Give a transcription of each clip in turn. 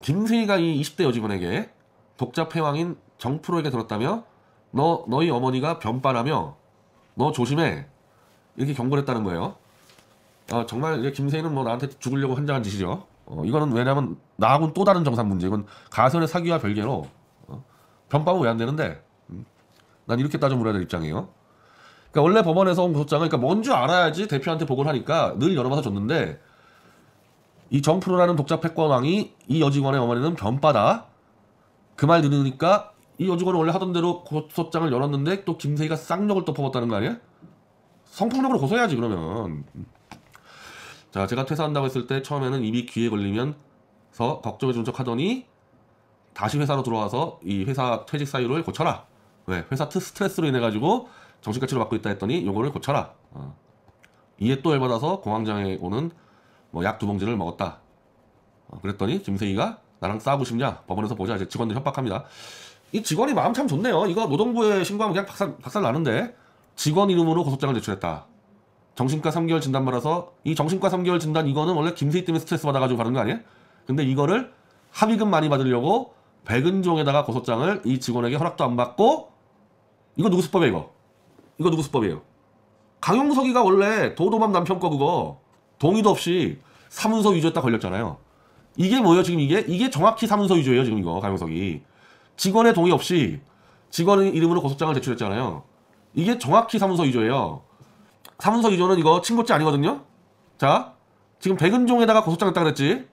김세희가 이 20대 여직원에게 독자폐왕인 정프로에게 들었다며 너 너희 어머니가 변빠라며 너 조심해 이렇게 경고를 했다는 거예요. 아, 정말 이제 김세희는 뭐 나한테 죽으려고 환장한 짓이죠. 어, 이거는 왜냐면 나하고는 또 다른 정상 문제. 이건 가설의 사기와 별개로 어, 변빵은 왜안 되는데? 음, 난 이렇게 따져 물어야 될 입장이에요. 그러니까 원래 법원에서 온 고소장은 그러니까 뭔줄 알아야지 대표한테 보고를 하니까 늘 열어봐서 줬는데 이 정프로라는 독자 패권왕이 이 여직원의 어머니는 변빠다그 말 들으니까 이 여직원은 원래 하던 대로 고소장을 열었는데 또 김세희가 쌍욕을 또 퍼붓다는 거 아니야? 성폭력으로 고소해야지 그러면. 자 제가 퇴사한다고 했을 때 처음에는 입이 귀에 걸리면서 걱정해준 척 하더니 다시 회사로 들어와서 이 회사 퇴직 사유를 고쳐라. 왜? 회사 트 스트레스로 인해 가지고 정신과치료 받고 있다 했더니 요거를 고쳐라. 어. 이에 또 열받아서 공황장애 오는 뭐약두 봉지를 먹었다. 어, 그랬더니 김세희가 나랑 싸우고 싶냐? 법원에서 보자. 이제 직원들 협박합니다. 이 직원이 마음 참 좋네요. 이거 노동부에 신고하면 그냥 박살, 박살 나는데 직원 이름으로 고소장을 제출했다. 정신과 3개월 진단 받아서 이 정신과 3개월 진단 이거는 원래 김세희 때문에 스트레스 받아가지고 받은 거 아니에요? 근데 이거를 합의금 많이 받으려고 백은종에다가 고소장을 이 직원에게 허락도 안 받고 이거 누구 수법이에요 이거? 이거 누구 수법이에요? 강용석이가 원래 도도맘 남편 거 그거 동의도 없이 사문서 위조했다 걸렸잖아요. 이게 뭐예요 지금 이게? 이게 정확히 사문서 위조예요 지금 이거 강용석이. 직원의 동의 없이 직원의 이름으로 고소장을 제출했잖아요. 이게 정확히 사문서 위조예요. 사문서 위조는 이거 친고죄 아니거든요. 자 지금 백은종에다가 고소장 했다 그랬지.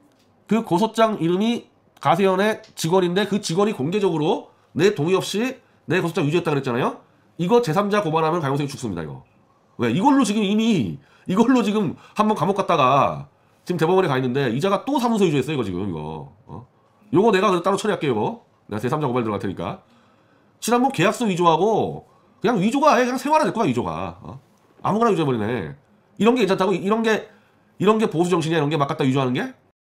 그 고소장 이름이 가세현의 직원인데 그 직원이 공개적으로 내 동의 없이 내 고소장 위조했다 그랬잖아요. 이거 제3자 고발하면 강용석이 죽습니다 이거. 왜 이걸로 지금 이미 이걸로 지금 한번 감옥 갔다가 지금 대법원에 가 있는데 이자가 또 사문서 위조했어요 이거 지금 이거 어? 요거 내가 따로 처리할게요 이거 내가 제3자 고발 들어갈 테니까 지난번 계약서 위조하고 그냥 위조가 아예 그냥 생활화 될 거야 위조가 어? 아무거나 위조해버리네 이런 게 괜찮다고 이런 게 이런 게 보수 정신이야 이런 게 막 갖다 위조하는 게